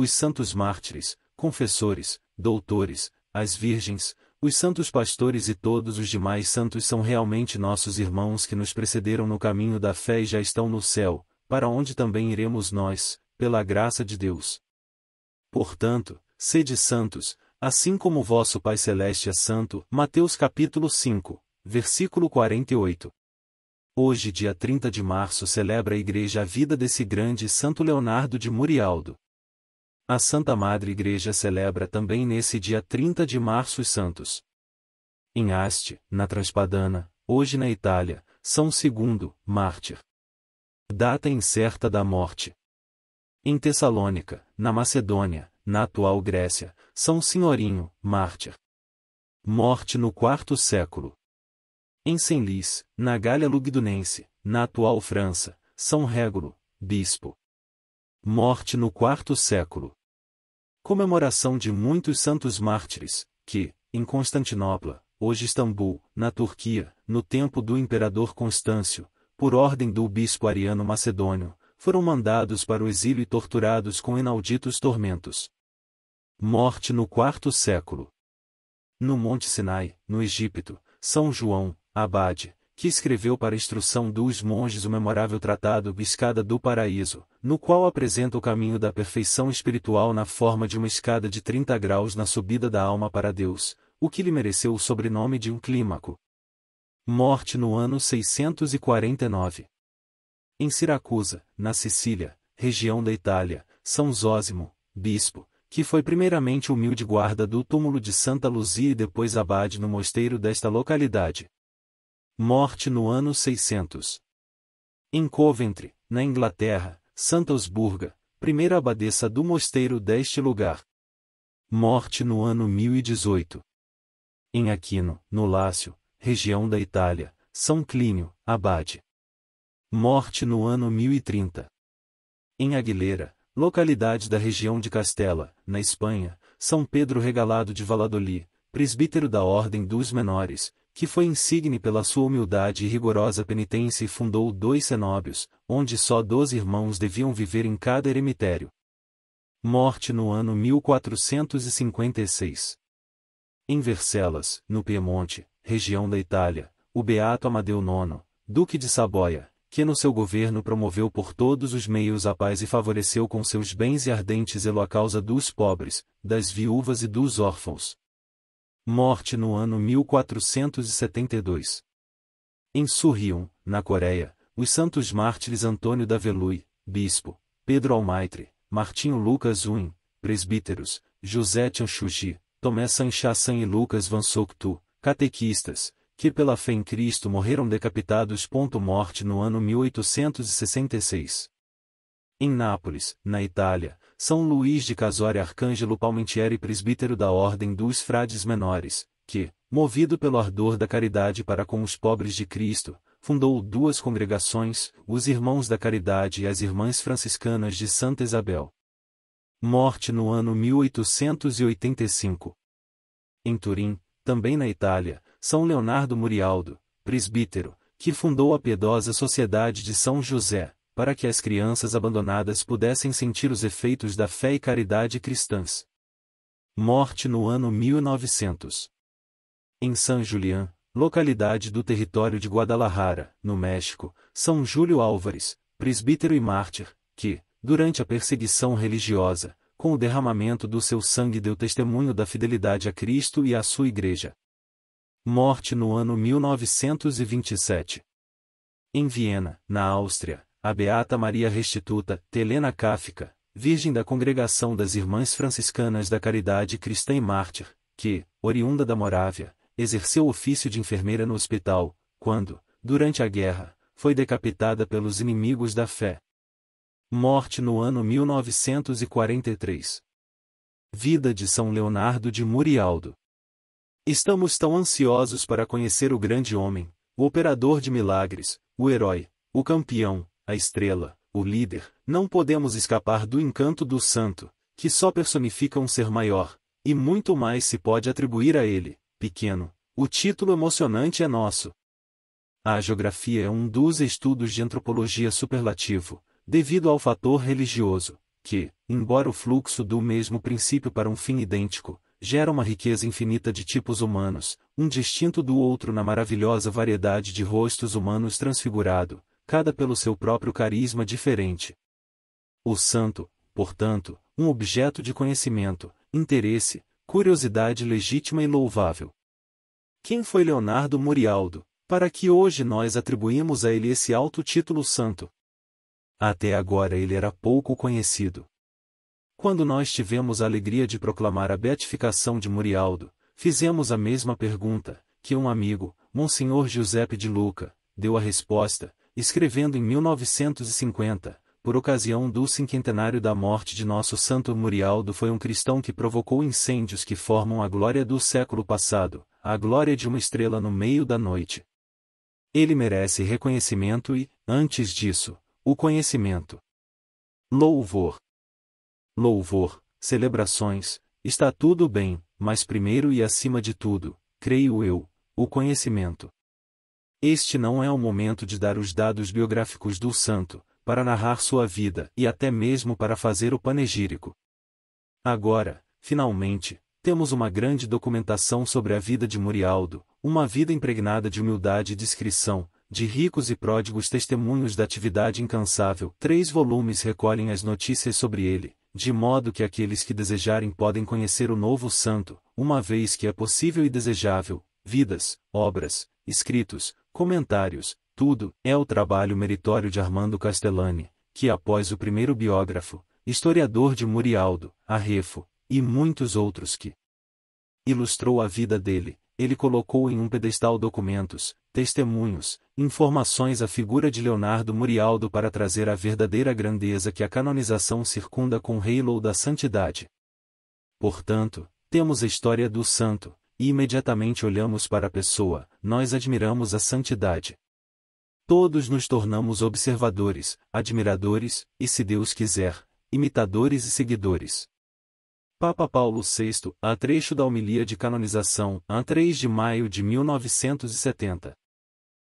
os santos mártires, confessores, doutores, as virgens, os santos pastores e todos os demais santos são realmente nossos irmãos que nos precederam no caminho da fé e já estão no céu, para onde também iremos nós, pela graça de Deus. Portanto, sede santos, assim como vosso Pai Celeste é santo. Mateus capítulo 5, versículo 48. Hoje, dia 30 de março, celebra a igreja a vida desse grande santo Leonardo de Murialdo. A Santa Madre Igreja celebra também nesse dia 30 de março os santos. Em Asti, na Transpadana, hoje na Itália, São Segundo, mártir. Data incerta da morte. Em Tessalônica, na Macedônia, na atual Grécia, São Senhorinho, mártir. Morte no quarto século. Em Senlis, na Galha Lugdunense, na atual França, São Régulo, bispo. Morte no quarto século comemoração de muitos santos mártires, que, em Constantinopla, hoje Istambul, na Turquia, no tempo do imperador Constâncio, por ordem do bispo Ariano Macedônio, foram mandados para o exílio e torturados com inauditos tormentos. Morte no quarto século. No Monte Sinai, no Egito, São João, Abade, que escreveu para instrução dos monges o memorável tratado Escada do Paraíso, no qual apresenta o caminho da perfeição espiritual na forma de uma escada de 30 graus na subida da alma para Deus, o que lhe mereceu o sobrenome de um clímaco. Morte no ano 649. Em Siracusa, na Sicília, região da Itália, São Zósimo, bispo, que foi primeiramente humilde guarda do túmulo de Santa Luzia e depois abade no mosteiro desta localidade, Morte no ano 600. Em Coventry, na Inglaterra, Santa Osburga, primeira abadesa do mosteiro deste lugar. Morte no ano 1018. Em Aquino, no Lácio, região da Itália, São Clínio, abade. Morte no ano 1030. Em Aguilera, localidade da região de Castela, na Espanha, São Pedro Regalado de Valladolid, presbítero da Ordem dos Menores, que foi insigne pela sua humildade e rigorosa penitência e fundou dois cenóbios, onde só doze irmãos deviam viver em cada eremitério. Morte no ano 1456. Em Vercelas, no Piemonte, região da Itália, o beato Amadeu IX, duque de Saboia, que no seu governo promoveu por todos os meios a paz e favoreceu com seus bens e ardente zelo a causa dos pobres, das viúvas e dos órfãos, morte no ano 1472. Em Surrium, na Coreia, os santos mártires Antônio da Velui, bispo, Pedro Almaitre, Martinho Lucas Uin, presbíteros, José Tianchuji, Tomé Sanchassan e Lucas Van Soktu, catequistas, que pela fé em Cristo morreram decapitados. Morte no ano 1866. Em Nápoles, na Itália, São Luís de Casório Arcângelo Palmentieri presbítero da Ordem dos Frades Menores, que, movido pelo ardor da caridade para com os pobres de Cristo, fundou duas congregações, os Irmãos da Caridade e as Irmãs Franciscanas de Santa Isabel. Morte no ano 1885. Em Turim, também na Itália, São Leonardo Murialdo, presbítero, que fundou a piedosa Sociedade de São José, para que as crianças abandonadas pudessem sentir os efeitos da fé e caridade cristãs. Morte no ano 1900. Em San Julián, localidade do território de Guadalajara, no México, São Júlio Álvares, presbítero e mártir, que, durante a perseguição religiosa, com o derramamento do seu sangue deu testemunho da fidelidade a Cristo e à sua Igreja. Morte no ano 1927. Em Viena, na Áustria, a Beata Maria Restituta, Telena Cáfica, Virgem da Congregação das Irmãs Franciscanas da Caridade Cristã e Mártir, que, oriunda da Morávia, exerceu o ofício de enfermeira no hospital, quando, durante a guerra, foi decapitada pelos inimigos da fé. Morte no ano 1943. Vida de São Leonardo de Murialdo. Estamos tão ansiosos para conhecer o grande homem, o operador de milagres, o herói, o campeão, a estrela, o líder, não podemos escapar do encanto do santo, que só personifica um ser maior, e muito mais se pode atribuir a ele, pequeno. O título emocionante é nosso. A geografia é um dos estudos de antropologia superlativo, devido ao fator religioso, que, embora o fluxo do mesmo princípio para um fim idêntico, gera uma riqueza infinita de tipos humanos, um distinto do outro na maravilhosa variedade de rostos humanos transfigurado, cada pelo seu próprio carisma diferente. O santo, portanto, um objeto de conhecimento, interesse, curiosidade legítima e louvável. Quem foi Leonardo Murialdo, para que hoje nós atribuímos a ele esse alto título santo? Até agora ele era pouco conhecido. Quando nós tivemos a alegria de proclamar a beatificação de Murialdo, fizemos a mesma pergunta, que um amigo, Monsenhor Giuseppe de Luca, deu a resposta, escrevendo em 1950, por ocasião do cinquentenário da morte de nosso santo Murialdo foi um cristão que provocou incêndios que formam a glória do século passado, a glória de uma estrela no meio da noite. Ele merece reconhecimento e, antes disso, o conhecimento. Louvor. Louvor, celebrações, está tudo bem, mas primeiro e acima de tudo, creio eu, o conhecimento. Este não é o momento de dar os dados biográficos do santo, para narrar sua vida e até mesmo para fazer o panegírico. Agora, finalmente, temos uma grande documentação sobre a vida de Murialdo, uma vida impregnada de humildade e discrição, de ricos e pródigos testemunhos da atividade incansável. Três volumes recolhem as notícias sobre ele, de modo que aqueles que desejarem podem conhecer o novo santo, uma vez que é possível e desejável, vidas, obras, escritos, comentários, tudo, é o trabalho meritório de Armando Castellani, que após o primeiro biógrafo, historiador de Murialdo, Arrefo, e muitos outros que ilustrou a vida dele, ele colocou em um pedestal documentos, testemunhos, informações à figura de Leonardo Murialdo para trazer a verdadeira grandeza que a canonização circunda com o halo da santidade. Portanto, temos a história do santo, e imediatamente olhamos para a pessoa, nós admiramos a santidade. Todos nos tornamos observadores, admiradores, e se Deus quiser, imitadores e seguidores. Papa Paulo VI, a trecho da homilia de canonização, a 3 de maio de 1970.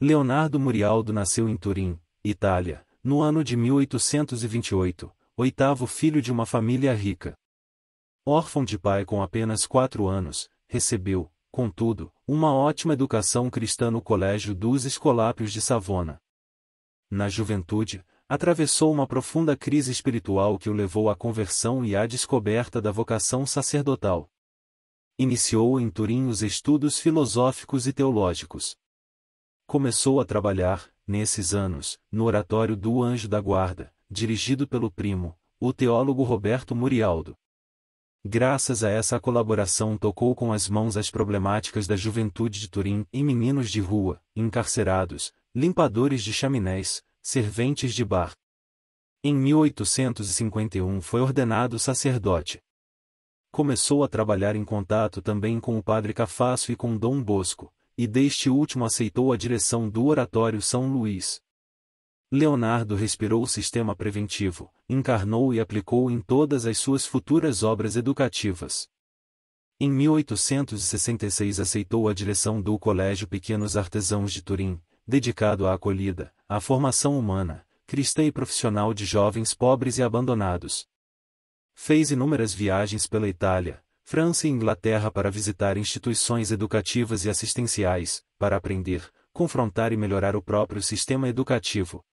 Leonardo Murialdo nasceu em Turim, Itália, no ano de 1828, oitavo filho de uma família rica. Órfão de pai com apenas quatro anos, recebeu, contudo, uma ótima educação cristã no Colégio dos Escolápios de Savona. Na juventude, atravessou uma profunda crise espiritual que o levou à conversão e à descoberta da vocação sacerdotal. Iniciou em Turim os estudos filosóficos e teológicos. Começou a trabalhar, nesses anos, no Oratório do Anjo da Guarda, dirigido pelo primo, o teólogo Roberto Murialdo graças a essa colaboração tocou com as mãos as problemáticas da juventude de Turim e meninos de rua, encarcerados, limpadores de chaminés, serventes de bar. Em 1851 foi ordenado sacerdote. Começou a trabalhar em contato também com o padre Cafasso e com Dom Bosco, e deste último aceitou a direção do Oratório São Luís, Leonardo respirou o sistema preventivo, encarnou e aplicou em todas as suas futuras obras educativas. Em 1866 aceitou a direção do Colégio Pequenos Artesãos de Turim, dedicado à acolhida, à formação humana, cristã e profissional de jovens pobres e abandonados. Fez inúmeras viagens pela Itália, França e Inglaterra para visitar instituições educativas e assistenciais, para aprender, confrontar e melhorar o próprio sistema educativo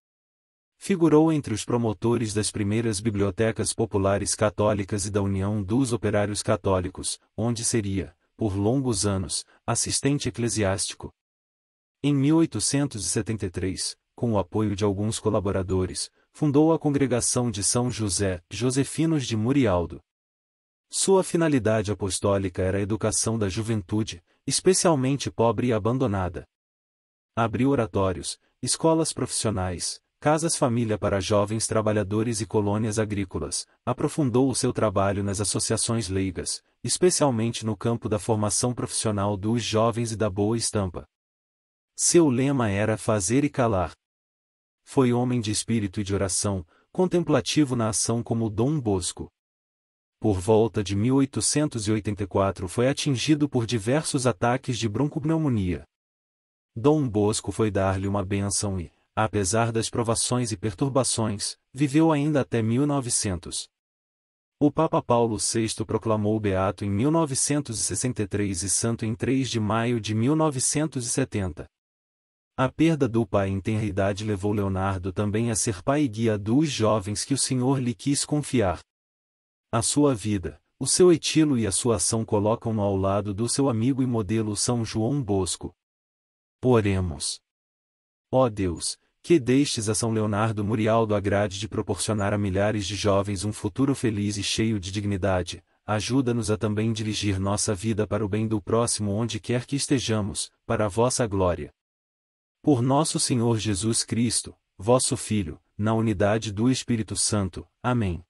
figurou entre os promotores das primeiras bibliotecas populares católicas e da União dos Operários Católicos, onde seria, por longos anos, assistente eclesiástico. Em 1873, com o apoio de alguns colaboradores, fundou a Congregação de São José, Josefinos de Murialdo. Sua finalidade apostólica era a educação da juventude, especialmente pobre e abandonada. Abriu oratórios, escolas profissionais, Casas Família para Jovens Trabalhadores e Colônias Agrícolas, aprofundou o seu trabalho nas associações leigas, especialmente no campo da formação profissional dos jovens e da boa estampa. Seu lema era fazer e calar. Foi homem de espírito e de oração, contemplativo na ação como Dom Bosco. Por volta de 1884 foi atingido por diversos ataques de broncopneumonia. Dom Bosco foi dar-lhe uma bênção e, apesar das provações e perturbações, viveu ainda até 1900. O Papa Paulo VI proclamou o beato em 1963 e santo em 3 de maio de 1970. A perda do pai em tenridade levou Leonardo também a ser pai e guia dos jovens que o Senhor lhe quis confiar. A sua vida, o seu etilo e a sua ação colocam-no ao lado do seu amigo e modelo São João Bosco. Poremos. Ó Deus, que destes, a São Leonardo Murialdo Agrade, de proporcionar a milhares de jovens um futuro feliz e cheio de dignidade, ajuda-nos a também dirigir nossa vida para o bem do próximo onde quer que estejamos, para a vossa glória. Por nosso Senhor Jesus Cristo, vosso Filho, na unidade do Espírito Santo. Amém.